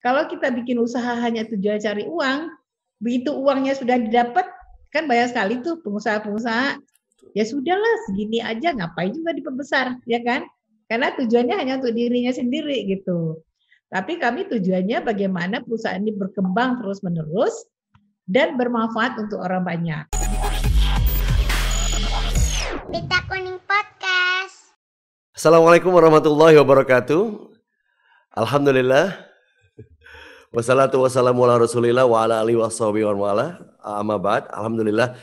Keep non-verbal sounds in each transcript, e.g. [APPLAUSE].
Kalau kita bikin usaha hanya tujuan cari uang, begitu uangnya sudah didapat, kan banyak sekali tuh pengusaha-pengusaha, ya sudahlah segini aja, ngapain juga diperbesar, ya kan? Karena tujuannya hanya untuk dirinya sendiri gitu. Tapi kami tujuannya bagaimana perusahaan ini berkembang terus-menerus dan bermanfaat untuk orang banyak. Pita Kuning Podcast. Assalamualaikum warahmatullahi wabarakatuh. Alhamdulillah Wassalamualaikum warahmatullahi wabarakatuh. Alhamdulillah.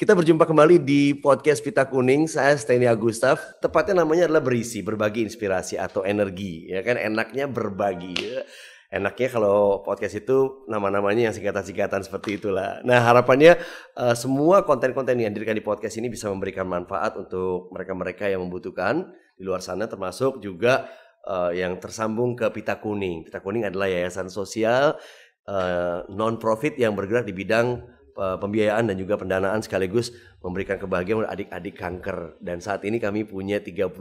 Kita berjumpa kembali di podcast Pita Kuning. Saya Steny Agustaf. Tepatnya namanya adalah berisi, berbagi inspirasi atau energi. Ya kan enaknya berbagi. Ya enaknya kalau podcast itu nama-namanya yang singkatan-singkatan seperti itulah. Nah harapannya uh, semua konten-konten yang dihadirkan di podcast ini bisa memberikan manfaat untuk mereka-mereka yang membutuhkan di luar sana termasuk juga uh, yang tersambung ke Pita Kuning. Pita Kuning adalah yayasan sosial uh, non-profit yang bergerak di bidang uh, pembiayaan dan juga pendanaan sekaligus memberikan kebahagiaan adik-adik kanker. Dan saat ini kami punya 32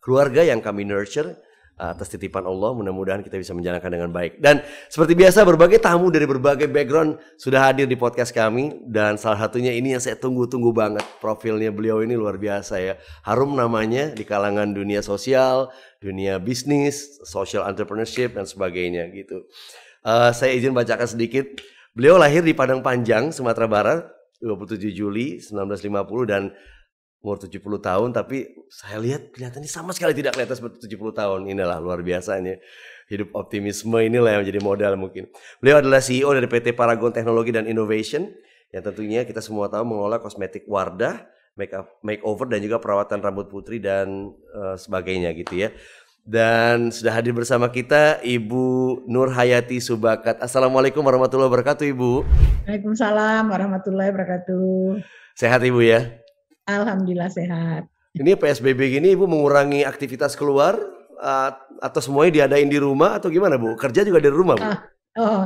keluarga yang kami nurture atas titipan Allah. Mudah-mudahan kita bisa menjalankan dengan baik. Dan seperti biasa berbagai tamu dari berbagai background sudah hadir di podcast kami dan salah satunya ini yang saya tunggu-tunggu banget. Profilnya beliau ini luar biasa ya. Harum namanya di kalangan dunia sosial, dunia bisnis, social entrepreneurship dan sebagainya gitu. Uh, saya izin bacakan sedikit. Beliau lahir di Padang Panjang, Sumatera Barat, 27 Juli 1950 dan umur 70 tahun tapi saya lihat kelihatannya sama sekali tidak kelihatan seperti 70 tahun. Inilah luar biasanya. Hidup optimisme inilah yang menjadi modal mungkin. Beliau adalah CEO dari PT Paragon Technology dan Innovation yang tentunya kita semua tahu mengelola kosmetik Wardah, make up, makeover dan juga perawatan rambut putri dan uh, sebagainya gitu ya. Dan sudah hadir bersama kita Ibu Nur Hayati Subakat. Assalamualaikum warahmatullahi wabarakatuh Ibu. Waalaikumsalam warahmatullahi wabarakatuh. Sehat Ibu ya? Alhamdulillah sehat. Ini PSBB gini Ibu mengurangi aktivitas keluar atau semuanya diadain di rumah atau gimana Bu? Kerja juga dari rumah Bu? Ah, oh,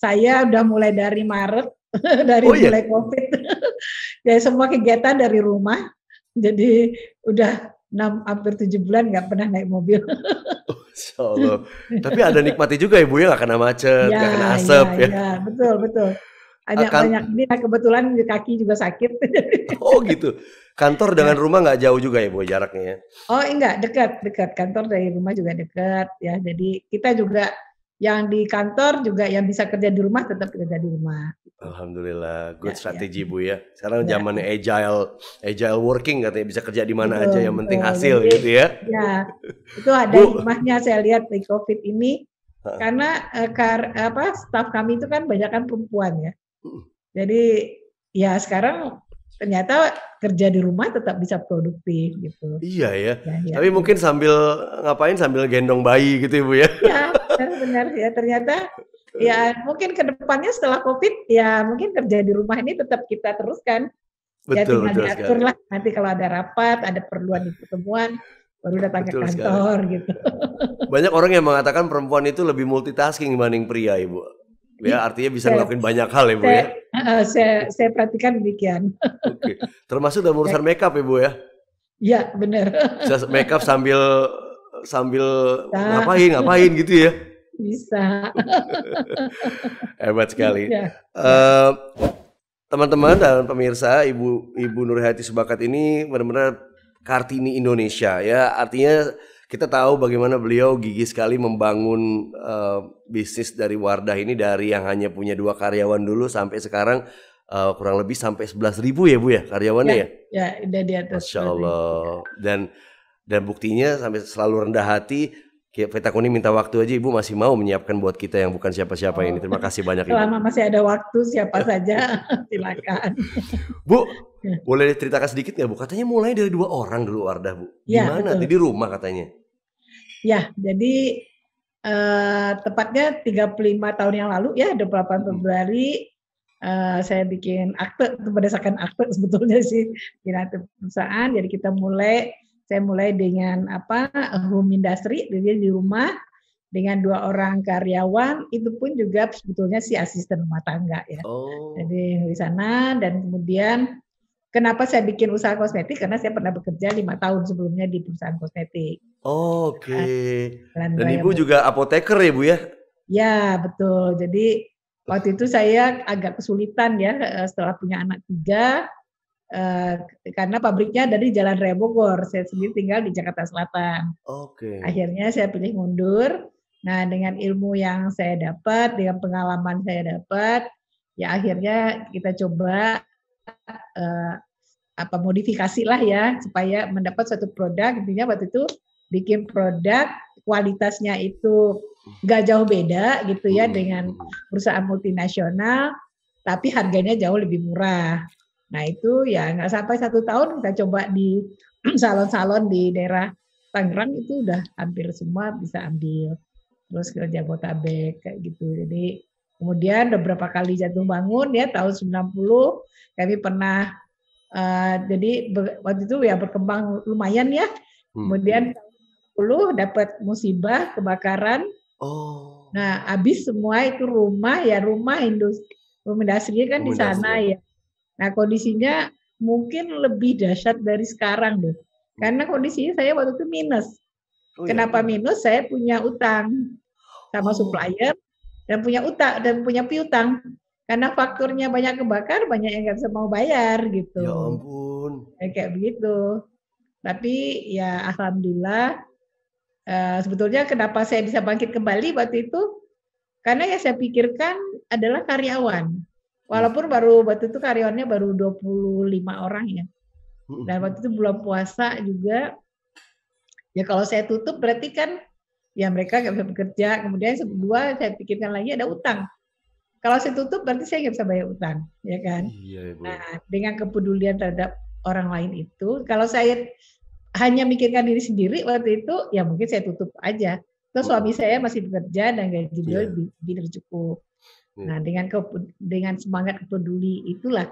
saya udah mulai dari Maret [LAUGHS] dari oh, iya? mulai COVID. [LAUGHS] ya semua kegiatan dari rumah. Jadi udah 6 hampir 7 bulan nggak pernah naik mobil. [LAUGHS] Oh, Insya Allah. Tapi ada nikmati juga Ibu ya nggak kena macet, ya, nggak gak kena asap ya. Ya, ya. betul betul ada akan... Ah, banyak ini nah kebetulan kaki juga sakit. [LAUGHS] Oh gitu. Kantor iya. dengan rumah nggak jauh juga ya bu jaraknya? Ya? Oh enggak dekat dekat kantor dari rumah juga dekat ya. Jadi kita juga yang di kantor juga yang bisa kerja di rumah tetap kerja di rumah. Alhamdulillah, good ya, strategi ya. bu ya. Sekarang ya. zamannya agile, agile working katanya bisa kerja di mana aja yang penting hasil Jadi, gitu ya. Ya, itu ada bu. hikmahnya saya lihat di covid ini karena uh, kar, apa staff kami itu kan banyak kan perempuan ya. Jadi ya sekarang ternyata kerja di rumah tetap bisa produktif gitu. Iya ya. ya, ya. Tapi mungkin sambil ngapain sambil gendong bayi gitu ibu ya. Iya benar-benar ya ternyata ya mungkin kedepannya setelah COVID ya mungkin kerja di rumah ini tetap kita teruskan. Ya, betul, ya tinggal betul diatur sekali. lah nanti kalau ada rapat ada perluan di pertemuan baru datang betul ke kantor sekali. gitu. Banyak orang yang mengatakan perempuan itu lebih multitasking dibanding pria ibu. Ya, iya. artinya bisa ngelakuin banyak hal ya, Bu saya, ya. Eh, saya saya perhatikan demikian. Oke. Okay. Termasuk dalam urusan ya. makeup ya, Bu ya? Iya, benar. Bisa makeup sambil sambil bisa. ngapain ngapain gitu ya. Bisa. Hebat sekali. Ya. teman-teman dan pemirsa, Ibu Ibu Nurhati Subakat ini benar-benar Kartini Indonesia ya. Artinya kita tahu bagaimana beliau gigi sekali membangun uh, bisnis dari Wardah ini dari yang hanya punya dua karyawan dulu sampai sekarang uh, kurang lebih sampai sebelas ribu ya Bu ya karyawannya ya? Ya, ya di atas. Masya Allah. Dan dan buktinya sampai selalu rendah hati Peta Kuning minta waktu aja Ibu masih mau menyiapkan buat kita yang bukan siapa-siapa oh. ini. Terima kasih banyak Ibu. Selama masih ada waktu siapa saja [LAUGHS] silakan. Bu, boleh ceritakan sedikit nggak Bu? Katanya mulai dari dua orang dulu Wardah Bu. Ya, Gimana? Di rumah katanya. Ya, jadi uh, tepatnya 35 tahun yang lalu ya 28 hmm. Februari Uh, saya bikin akte berdasarkan akte sebetulnya sih Kira-kira perusahaan jadi kita mulai saya mulai dengan apa home industry, jadi di rumah dengan dua orang karyawan itu pun juga sebetulnya si asisten rumah tangga ya. Oh. Jadi di sana dan kemudian kenapa saya bikin usaha kosmetik karena saya pernah bekerja lima tahun sebelumnya di perusahaan kosmetik. Oh, Oke. Okay. Ah, dan, ibu juga apoteker ya bu ya? Ya betul. Jadi waktu itu saya agak kesulitan ya eh, setelah punya anak tiga Uh, karena pabriknya dari Jalan Raya Bogor, saya sendiri tinggal di Jakarta Selatan. Oke. Okay. Akhirnya saya pilih mundur. Nah, dengan ilmu yang saya dapat, dengan pengalaman saya dapat, ya akhirnya kita coba uh, apa modifikasi lah ya supaya mendapat suatu produk. Intinya waktu itu bikin produk kualitasnya itu nggak jauh beda gitu ya hmm. dengan perusahaan multinasional, tapi harganya jauh lebih murah. Nah itu ya nggak sampai satu tahun kita coba di [CLEARS THROAT] salon-salon di daerah Tangerang itu udah hampir semua bisa ambil. Terus ke Jabotabek kayak gitu. Jadi kemudian beberapa kali jatuh bangun ya tahun 90 kami pernah uh, jadi waktu itu ya berkembang lumayan ya. Hmm. Kemudian tahun dapat musibah kebakaran. Oh. Nah, habis semua itu rumah ya rumah industri rumah industri kan rumah di sana industri. ya. Nah kondisinya mungkin lebih dahsyat dari sekarang deh. Karena kondisinya saya waktu itu minus. Oh, iya. Kenapa minus? Saya punya utang sama oh. supplier dan punya utang dan punya piutang. Karena fakturnya banyak kebakar, banyak yang nggak bisa mau bayar gitu. Ya ampun. Eh, kayak begitu. Tapi ya alhamdulillah uh, sebetulnya kenapa saya bisa bangkit kembali waktu itu karena yang saya pikirkan adalah karyawan. Walaupun baru waktu itu karyawannya baru 25 orang ya. Dan waktu itu bulan puasa juga. Ya kalau saya tutup berarti kan ya mereka nggak bisa bekerja. Kemudian kedua saya pikirkan lagi ada utang. Kalau saya tutup berarti saya nggak bisa bayar utang, ya kan? Iya, Ibu. Nah, dengan kepedulian terhadap orang lain itu, kalau saya hanya mikirkan diri sendiri waktu itu, ya mungkin saya tutup aja. Terus oh. suami saya masih bekerja dan gaji beliau yeah. Iya. cukup. Hmm. Nah, dengan ke dengan semangat peduli itulah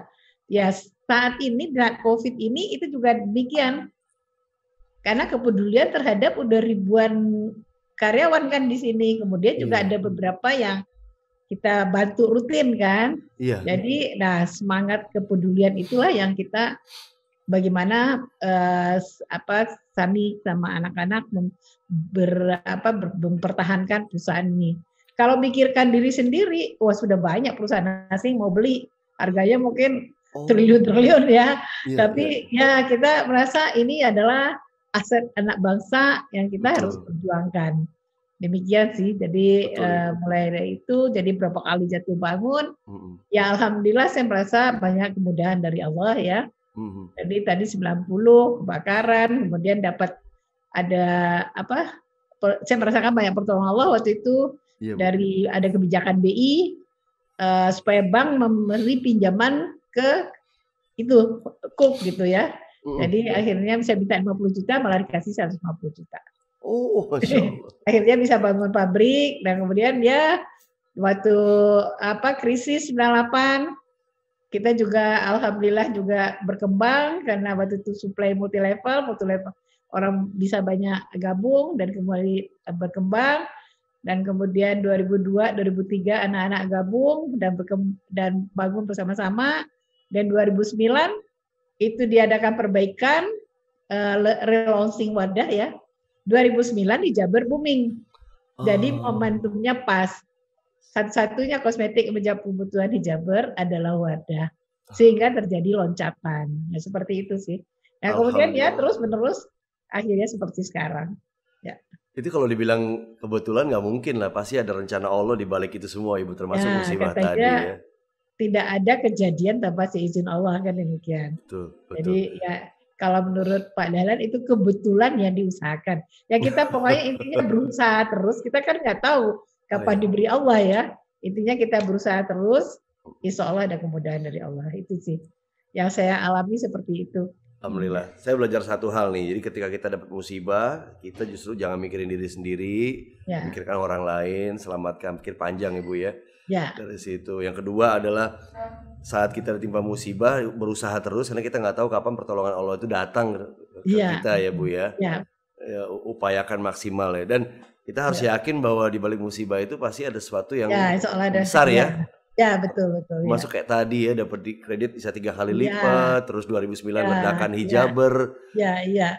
ya saat ini dengan Covid ini itu juga demikian. Karena kepedulian terhadap udah ribuan karyawan kan di sini, kemudian juga iya. ada beberapa yang kita bantu rutin kan. Iya. Jadi nah semangat kepedulian itulah yang kita bagaimana eh, apa kami sama anak-anak ber, mempertahankan perusahaan ini. Kalau mikirkan diri sendiri, wah sudah banyak perusahaan asing mau beli, harganya mungkin oh. triliun-triliun ya. Yeah, Tapi yeah. ya kita merasa ini adalah aset anak bangsa yang kita Betul. harus perjuangkan. Demikian sih. Jadi uh, mulai dari itu, jadi berapa kali jatuh bangun, mm -hmm. ya alhamdulillah saya merasa banyak kemudahan dari Allah ya. Jadi tadi 90 kebakaran, kemudian dapat ada apa? Saya merasakan banyak pertolongan Allah waktu itu Iya, dari ada kebijakan BI uh, eh, supaya bank memberi pinjaman ke itu cook gitu ya. Jadi uh, akhirnya bisa minta 50 juta malah dikasih 150 juta. Oh, [LAUGHS] akhirnya bisa bangun pabrik dan kemudian dia ya, waktu apa krisis 98 kita juga alhamdulillah juga berkembang karena waktu itu supply multi level, multi level orang bisa banyak gabung dan kembali eh, berkembang dan kemudian 2002 2003 anak-anak gabung dan dan bangun bersama-sama dan 2009 itu diadakan perbaikan uh, relaunching wadah ya 2009 di Jabar booming jadi oh. momentumnya pas satu-satunya kosmetik menjawab kebutuhan di Jabar adalah wadah sehingga terjadi loncatan nah, seperti itu sih nah kemudian ya terus menerus akhirnya seperti sekarang ya itu kalau dibilang kebetulan nggak mungkin lah pasti ada rencana Allah di balik itu semua ibu termasuk ya, musibah tadi ya. Tidak ada kejadian tanpa seizin Allah kan demikian. Betul, betul. Jadi ya kalau menurut Pak Dahlan itu kebetulan yang diusahakan. Ya kita [LAUGHS] pokoknya intinya berusaha terus. Kita kan nggak tahu kapan oh, iya. diberi Allah ya. Intinya kita berusaha terus. Insya Allah ada kemudahan dari Allah itu sih. Yang saya alami seperti itu. Alhamdulillah. Hmm. Saya belajar satu hal nih. Jadi ketika kita dapat musibah, kita justru jangan mikirin diri sendiri, ya. mikirkan orang lain, selamatkan, pikir panjang ibu ya. ya. Dari situ. Yang kedua adalah saat kita ditimpa musibah, berusaha terus karena kita nggak tahu kapan pertolongan Allah itu datang ke ya. kita ya bu ya. ya. ya. Upayakan maksimal ya. Dan kita harus ya. yakin bahwa di balik musibah itu pasti ada sesuatu yang ya, besar besar ya. ya. Ya betul betul. Ya. Masuk ya. kayak tadi ya dapat di kredit bisa tiga kali iya. lipat, terus 2009 ya, ledakan ya. hijaber. Ya iya.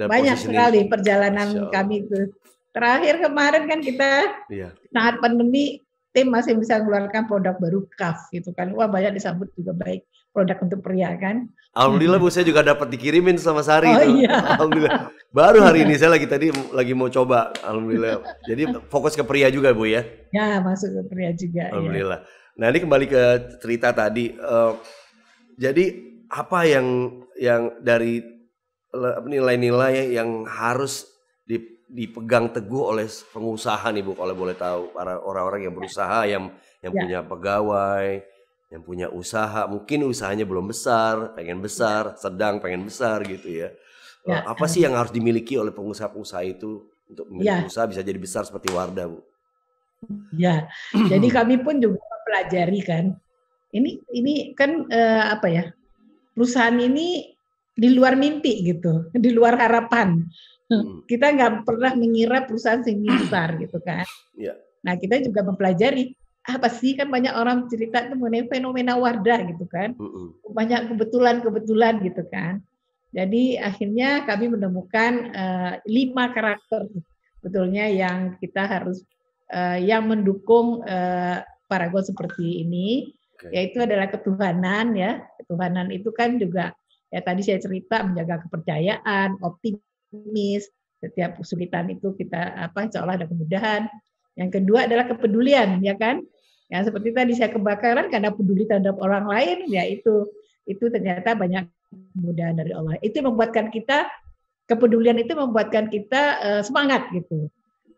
Ya. Banyak sekali perjalanan Masya kami itu. Terakhir kemarin kan kita ya. saat pandemi tim masih bisa mengeluarkan produk baru kaf gitu kan. Wah banyak disambut juga baik produk untuk pria kan. Alhamdulillah Bu saya juga dapat dikirimin sama Sari oh, Iya. Alhamdulillah. Baru hari ini iya. saya lagi tadi lagi mau coba alhamdulillah. Jadi fokus ke pria juga Bu ya. Ya, masuk ke pria juga. Ya. Alhamdulillah. Ya. Nah ini kembali ke cerita tadi. Uh, jadi apa yang yang dari nilai-nilai yang harus dipegang teguh oleh pengusaha nih bu, kalau boleh tahu para orang-orang yang berusaha, yang yang ya. punya pegawai, yang punya usaha, mungkin usahanya belum besar, pengen besar, ya. sedang pengen besar gitu ya. Eh, ya. apa sih yang harus dimiliki oleh pengusaha-pengusaha itu untuk ya. usaha bisa jadi besar seperti Wardah bu? Ya, jadi [CLEARS THROAT] kami pun juga pelajari kan. Ini ini kan uh, apa ya? Perusahaan ini di luar mimpi gitu, di luar harapan. Hmm. Kita nggak pernah mengira perusahaan semi besar [CLEARS THROAT] gitu kan. Yeah. Nah kita juga mempelajari apa sih kan banyak orang cerita itu mengenai fenomena Wardah gitu kan hmm banyak kebetulan-kebetulan gitu kan jadi akhirnya kami menemukan uh, lima karakter betulnya yang kita harus uh, yang mendukung uh, paragon seperti ini okay. yaitu adalah ketuhanan ya ketuhanan itu kan juga ya tadi saya cerita menjaga kepercayaan optimis setiap kesulitan itu kita apa insya ada kemudahan yang kedua adalah kepedulian ya kan ya seperti tadi saya kebakaran karena peduli terhadap orang lain ya itu itu ternyata banyak kemudahan dari Allah itu membuatkan kita kepedulian itu membuatkan kita uh, semangat gitu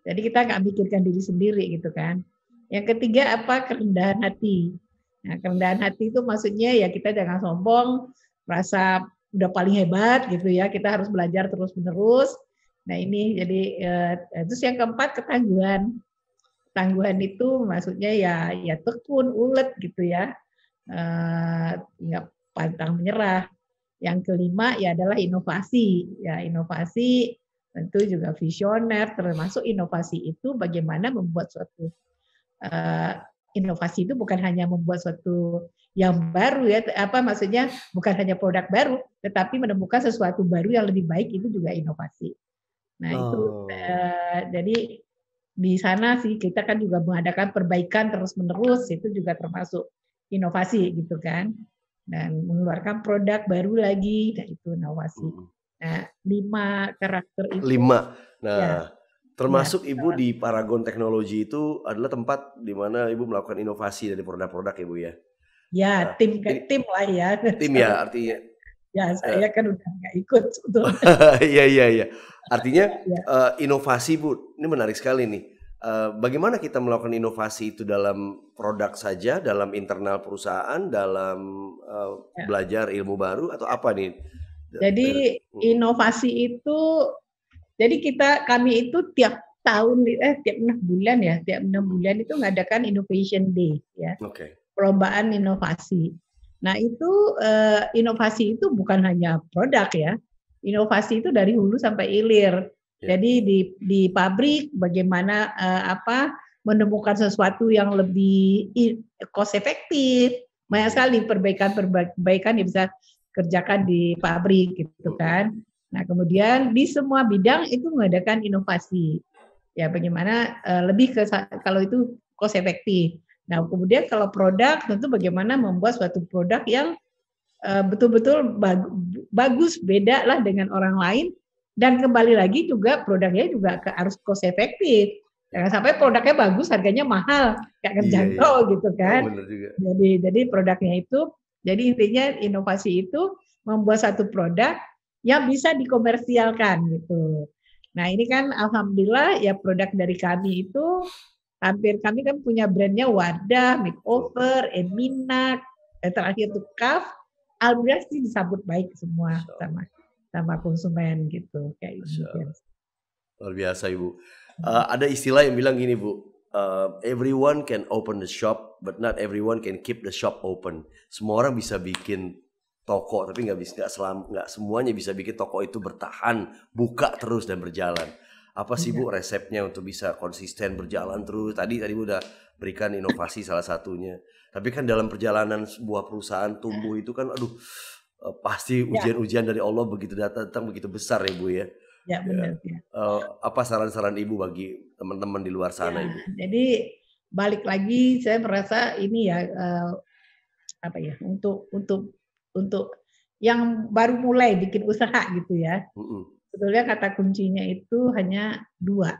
jadi kita nggak mikirkan diri sendiri gitu kan yang ketiga apa? Kerendahan hati. Nah, kerendahan hati itu maksudnya ya kita jangan sombong, merasa udah paling hebat gitu ya. Kita harus belajar terus-menerus. Nah, ini jadi eh, terus yang keempat ketangguhan. Ketangguhan itu maksudnya ya ya tekun, ulet gitu ya. Eh, nggak pantang menyerah. Yang kelima ya adalah inovasi. Ya, inovasi tentu juga visioner termasuk inovasi itu bagaimana membuat suatu Eh, inovasi itu bukan hanya membuat suatu yang baru ya apa maksudnya bukan hanya produk baru tetapi menemukan sesuatu baru yang lebih baik itu juga inovasi nah oh. itu uh, eh, jadi di sana sih kita kan juga mengadakan perbaikan terus menerus itu juga termasuk inovasi gitu kan dan mengeluarkan produk baru lagi nah itu inovasi hmm. nah lima karakter itu lima nah ya. Termasuk ya, ibu di Paragon Technology itu adalah tempat di mana ibu melakukan inovasi dari produk-produk ibu ya, ya. Ya, nah, tim ini, tim lah ya. Tim ya [LAUGHS] artinya. Ya, eh. saya uh, kan udah nggak ikut. [LAUGHS] Iya, iya, iya. Artinya [LAUGHS] ya. uh, inovasi bu, ini menarik sekali nih. Uh, bagaimana kita melakukan inovasi itu dalam produk saja, dalam internal perusahaan, dalam uh, ya. belajar ilmu baru atau apa nih? Jadi hmm. inovasi itu jadi kita kami itu tiap tahun eh tiap enam bulan ya, tiap enam bulan itu mengadakan Innovation Day ya. Oke. Okay. Perlombaan inovasi. Nah, itu eh, inovasi itu bukan hanya produk ya. Inovasi itu dari hulu sampai hilir. Yeah. Jadi di di pabrik bagaimana eh, apa menemukan sesuatu yang lebih cost efektif. Banyak ya. sekali perbaikan-perbaikan yang bisa kerjakan di pabrik gitu kan. Nah, kemudian di semua bidang itu mengadakan inovasi. Ya, bagaimana uh, lebih ke kalau itu cost efektif. Nah, kemudian kalau produk tentu bagaimana membuat suatu produk yang betul eh, betul-betul bag, bagus, beda lah dengan orang lain dan kembali lagi juga produknya juga harus cost efektif. Jangan sampai produknya bagus, harganya mahal, nggak iya, terjangkau iya, iya. gitu oh, kan. Oh, juga. Jadi jadi produknya itu, jadi intinya inovasi itu membuat satu produk Ya bisa dikomersialkan gitu. Nah ini kan alhamdulillah ya produk dari kami itu hampir kami kan punya brandnya Wardah, Makeover, Eminak, eh, terakhir tuh Kaf, alhamdulillah sih disambut baik semua sama sama konsumen gitu kayak so. gitu. Luar biasa Ibu. Uh, ada istilah yang bilang gini Bu, uh, everyone can open the shop, but not everyone can keep the shop open. Semua orang bisa bikin toko tapi nggak bisa nggak selam nggak semuanya bisa bikin toko itu bertahan buka terus dan berjalan apa sih bu iya. resepnya untuk bisa konsisten berjalan terus tadi tadi bu udah berikan inovasi salah satunya tapi kan dalam perjalanan sebuah perusahaan tumbuh itu kan aduh eh, pasti iya. ujian-ujian dari Allah begitu datang begitu besar ya bu ya ya benar ya. Uh, apa saran-saran ibu bagi teman-teman di luar sana ya, ibu jadi balik lagi saya merasa ini ya eh, apa ya untuk untuk untuk yang baru mulai bikin usaha gitu ya. mm Sebetulnya kata kuncinya itu hanya dua,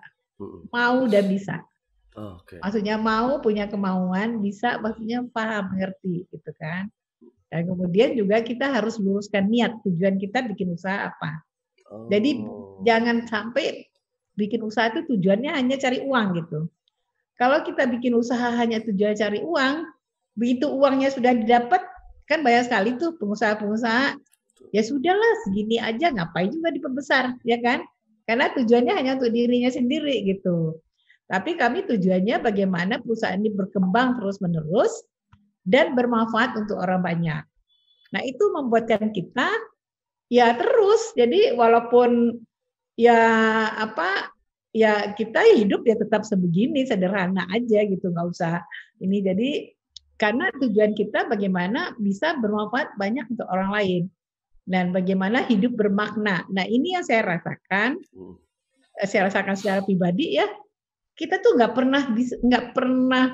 mau dan bisa. Oh, maksudnya mau punya kemauan, bisa maksudnya paham mengerti gitu kan. Dan kemudian juga kita harus luruskan niat tujuan kita bikin usaha apa. Oh. Jadi jangan sampai bikin usaha itu tujuannya hanya cari uang gitu. Kalau kita bikin usaha hanya tujuan cari uang, begitu uangnya sudah didapat Kan banyak sekali tuh pengusaha-pengusaha ya sudahlah segini aja ngapain juga diperbesar ya kan? Karena tujuannya hanya untuk dirinya sendiri gitu. Tapi kami tujuannya bagaimana perusahaan ini berkembang terus-menerus dan bermanfaat untuk orang banyak. Nah, itu membuatkan kita ya terus jadi walaupun ya apa ya kita hidup ya tetap sebegini sederhana aja gitu nggak usah ini jadi karena tujuan kita bagaimana bisa bermanfaat banyak untuk orang lain dan bagaimana hidup bermakna. Nah, ini yang saya rasakan, hmm. saya rasakan secara pribadi ya. Kita tuh nggak pernah nggak pernah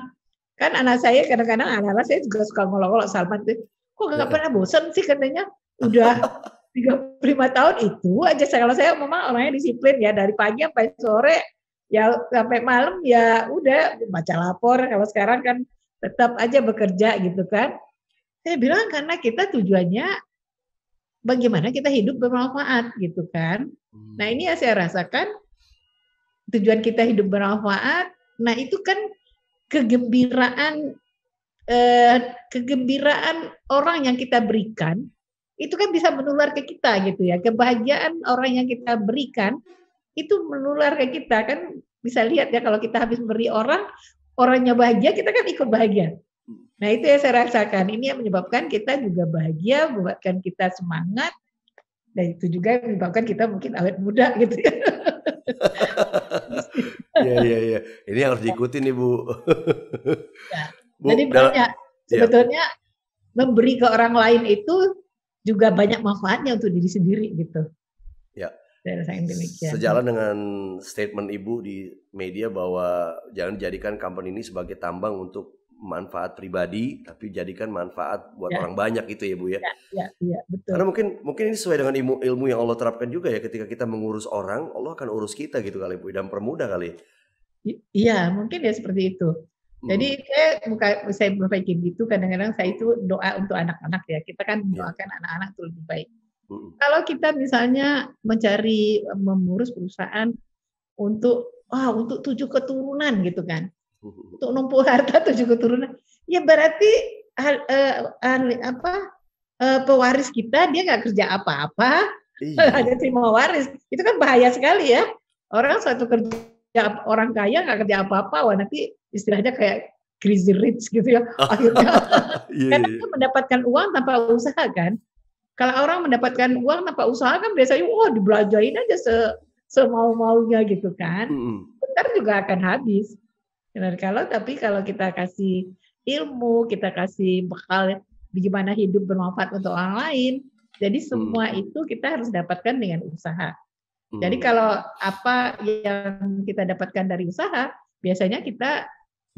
kan anak saya kadang-kadang anak-anak saya juga suka ngolok-ngolok Salman tuh, kok nggak iya. pernah bosan sih katanya udah 35 [LAUGHS] tahun itu aja saya kalau saya memang orangnya disiplin ya dari pagi sampai sore ya sampai malam ya udah baca lapor kalau sekarang kan tetap aja bekerja gitu kan. Saya bilang karena kita tujuannya bagaimana kita hidup bermanfaat gitu kan. Hmm. Nah ini yang saya rasakan tujuan kita hidup bermanfaat. Nah itu kan kegembiraan eh, kegembiraan orang yang kita berikan itu kan bisa menular ke kita gitu ya. Kebahagiaan orang yang kita berikan itu menular ke kita kan bisa lihat ya kalau kita habis beri orang orangnya bahagia, kita kan ikut bahagia. Nah itu yang saya rasakan. Ini yang menyebabkan kita juga bahagia, membuatkan kita semangat, dan itu juga yang menyebabkan kita mungkin awet muda gitu. Ya. [LAUGHS] Iya iya iya. Ini harus diikuti nih Bu. ya. [LAUGHS] Bu jadi banyak. Iya. Sebetulnya memberi ke orang lain itu juga banyak manfaatnya untuk diri sendiri gitu. Ya saya demikian. Sejalan dengan statement Ibu di media bahwa jangan jadikan company ini sebagai tambang untuk manfaat pribadi tapi jadikan manfaat buat ya. orang banyak itu ya Bu ya. Iya, iya, ya, betul. Karena mungkin mungkin ini sesuai dengan ilmu ilmu yang Allah terapkan juga ya ketika kita mengurus orang, Allah akan urus kita gitu kali Bu ya? dan permudah kali. Ya? Iya, mungkin ya seperti itu. Jadi hmm. saya buka saya berpikir gitu kadang-kadang saya itu doa untuk anak-anak ya. Kita kan ya. doakan anak-anak ya. lebih baik. Kalau kita misalnya mencari mengurus perusahaan untuk wah oh, untuk tujuh keturunan gitu kan, untuk numpuk harta tujuh keturunan, ya berarti uh, uh, apa uh, pewaris kita dia nggak kerja apa-apa, hanya [LAUGHS] ada terima waris, itu kan bahaya sekali ya. Orang suatu kerja orang kaya nggak kerja apa-apa, wah nanti istilahnya kayak crazy rich gitu ya. [LAUGHS] Akhirnya, karena yeah, yeah. mendapatkan uang tanpa usaha kan. Kalau orang mendapatkan uang tanpa usaha kan biasanya wah oh, aja se semau-maunya gitu kan. Bentar juga akan habis. Benar kalau tapi kalau kita kasih ilmu, kita kasih bekal bagaimana hidup bermanfaat untuk orang lain. Jadi mm. semua hmm. itu kita harus dapatkan dengan usaha. Hmm. Jadi kalau apa yang kita dapatkan dari usaha, biasanya kita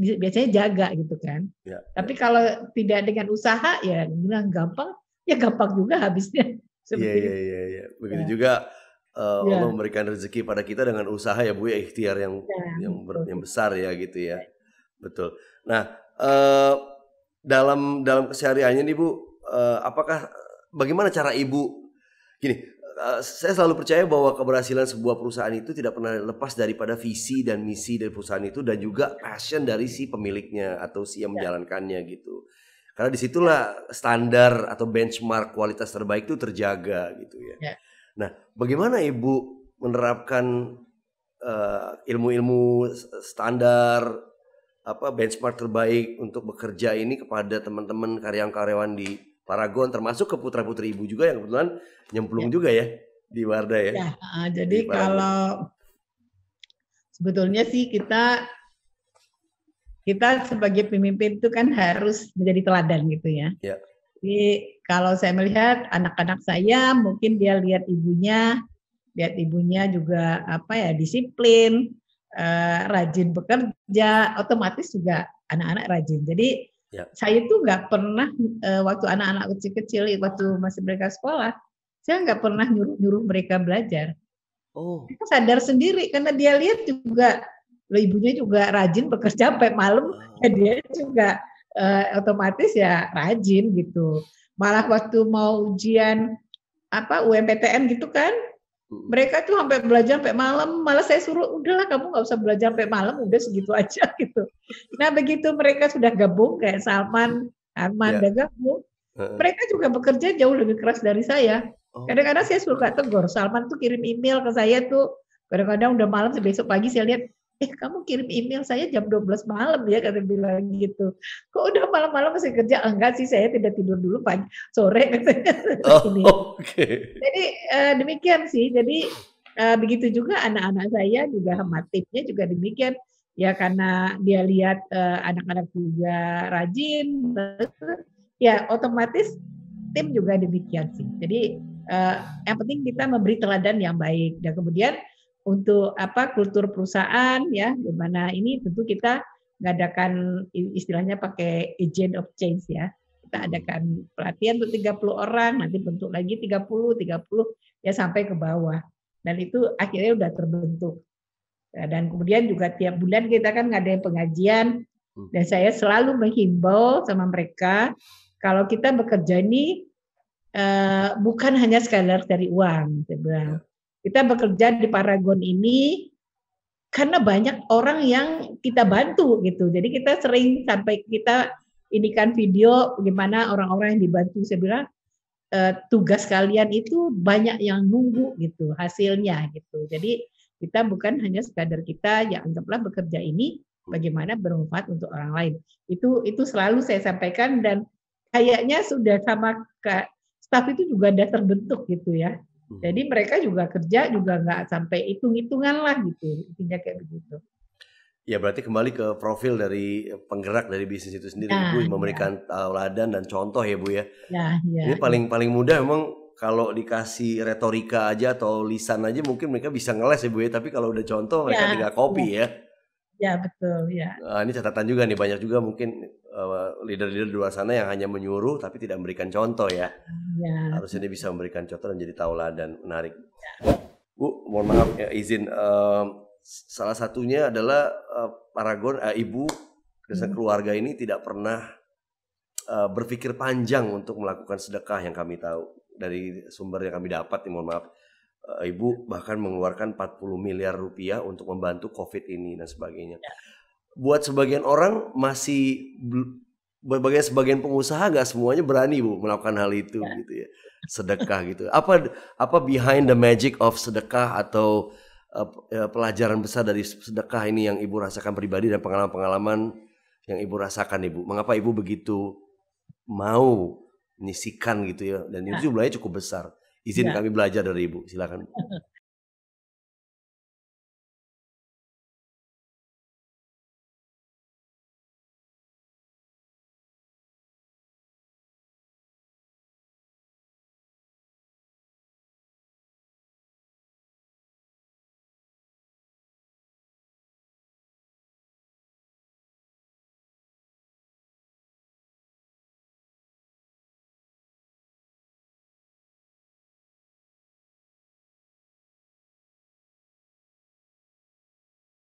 biasanya jaga gitu kan. Ya, Tapi ya. kalau tidak dengan usaha ya bilang gampang ya gampang juga habisnya. Iya iya, iya iya. Ya. Begitu ya. juga uh, ya. Allah memberikan rezeki pada kita dengan usaha ya bu ya ikhtiar yang ya, yang, ber, yang besar ya gitu ya. Betul. Nah uh, dalam dalam kesehariannya nih bu, uh, apakah bagaimana cara ibu gini? Uh, saya selalu percaya bahwa keberhasilan sebuah perusahaan itu tidak pernah lepas daripada visi dan misi dari perusahaan itu dan juga passion dari si pemiliknya atau si yang ya. menjalankannya gitu. Karena disitulah standar atau benchmark kualitas terbaik itu terjaga gitu ya. ya. Nah, bagaimana Ibu menerapkan uh, ilmu-ilmu standar apa benchmark terbaik untuk bekerja ini kepada teman-teman karyawan-karyawan di Paragon termasuk ke putra-putri Ibu juga yang kebetulan nyemplung ya. juga ya di Wardah ya. ya uh, jadi kalau sebetulnya sih kita kita sebagai pemimpin itu kan harus menjadi teladan gitu ya. ya. Jadi kalau saya melihat anak-anak saya mungkin dia lihat ibunya, lihat ibunya juga apa ya disiplin, eh, rajin bekerja, otomatis juga anak-anak rajin. Jadi ya. saya itu nggak pernah eh, waktu anak-anak kecil-kecil waktu masih mereka sekolah, saya nggak pernah nyuruh-nyuruh mereka belajar. Oh. Mereka sadar sendiri karena dia lihat juga lo ibunya juga rajin bekerja sampai malam ya dia juga uh, otomatis ya rajin gitu malah waktu mau ujian apa UMPTN gitu kan hmm. mereka tuh sampai belajar sampai malam malah saya suruh udahlah kamu nggak usah belajar sampai malam udah segitu aja [LAUGHS] gitu nah begitu mereka sudah gabung kayak Salman Arman yeah. udah gabung mereka juga bekerja jauh lebih keras dari saya oh. kadang-kadang saya suka tegur Salman tuh kirim email ke saya tuh kadang-kadang udah malam besok pagi saya lihat eh kamu kirim email saya jam 12 malam ya kata bilang gitu. Kok udah malam-malam masih kerja? Enggak sih, saya tidak tidur dulu pagi sore [LAUGHS] katanya. Oh, Oke. Okay. Jadi uh, demikian sih. Jadi uh, begitu juga anak-anak saya juga hematipnya juga demikian. Ya karena dia lihat anak eh, anak-anak juga rajin, ya otomatis tim juga demikian sih. Jadi uh, yang penting kita memberi teladan yang baik dan kemudian untuk apa kultur perusahaan ya gimana ini tentu kita ngadakan istilahnya pakai agent of change ya kita adakan pelatihan untuk 30 orang nanti bentuk lagi 30 30 ya sampai ke bawah dan itu akhirnya sudah terbentuk ya, dan kemudian juga tiap bulan kita kan ngadain pengajian hmm. dan saya selalu menghimbau sama mereka kalau kita bekerja ini eh, bukan hanya sekadar dari uang saya bilang ya. Kita bekerja di Paragon ini karena banyak orang yang kita bantu gitu. Jadi kita sering sampai kita ini kan video gimana orang-orang yang dibantu saya bilang e, tugas kalian itu banyak yang nunggu gitu hasilnya gitu. Jadi kita bukan hanya sekadar kita ya anggaplah bekerja ini bagaimana bermanfaat untuk orang lain. Itu itu selalu saya sampaikan dan kayaknya sudah sama staff itu juga ada terbentuk gitu ya. Hmm. Jadi mereka juga kerja juga nggak sampai hitung-hitungan lah gitu, intinya kayak begitu. Ya berarti kembali ke profil dari penggerak dari bisnis itu sendiri, nah, Bu, iya. memberikan ya. dan contoh ya Bu ya. ya, ya Ini paling paling mudah memang kalau dikasih retorika aja atau lisan aja mungkin mereka bisa ngeles ya Bu ya, tapi kalau udah contoh mereka ya, tinggal copy iya. ya. ya. Ya betul ya. Nah, ini catatan juga nih banyak juga mungkin leader eh, leader-leader di luar sana yang hanya menyuruh tapi tidak memberikan contoh ya. ya. Harusnya dia bisa memberikan contoh dan jadi tauladan menarik. Ya. Bu, mohon maaf ya, izin. Uh, salah satunya adalah uh, Paragon uh, ibu dan hmm. keluarga ini tidak pernah uh, berpikir panjang untuk melakukan sedekah yang kami tahu dari sumber yang kami dapat. Ya, mohon maaf Eh, ibu bahkan mengeluarkan 40 miliar rupiah untuk membantu COVID ini dan sebagainya. Ya. Buat sebagian orang masih berbagai sebagian pengusaha gak semuanya berani bu melakukan hal itu ya. gitu ya sedekah gitu apa apa behind the magic of sedekah atau uh, pelajaran besar dari sedekah ini yang ibu rasakan pribadi dan pengalaman-pengalaman yang ibu rasakan ibu mengapa ibu begitu mau menyisikan gitu ya dan ya. itu jumlahnya cukup besar izin ya. kami belajar dari Ibu. Silakan.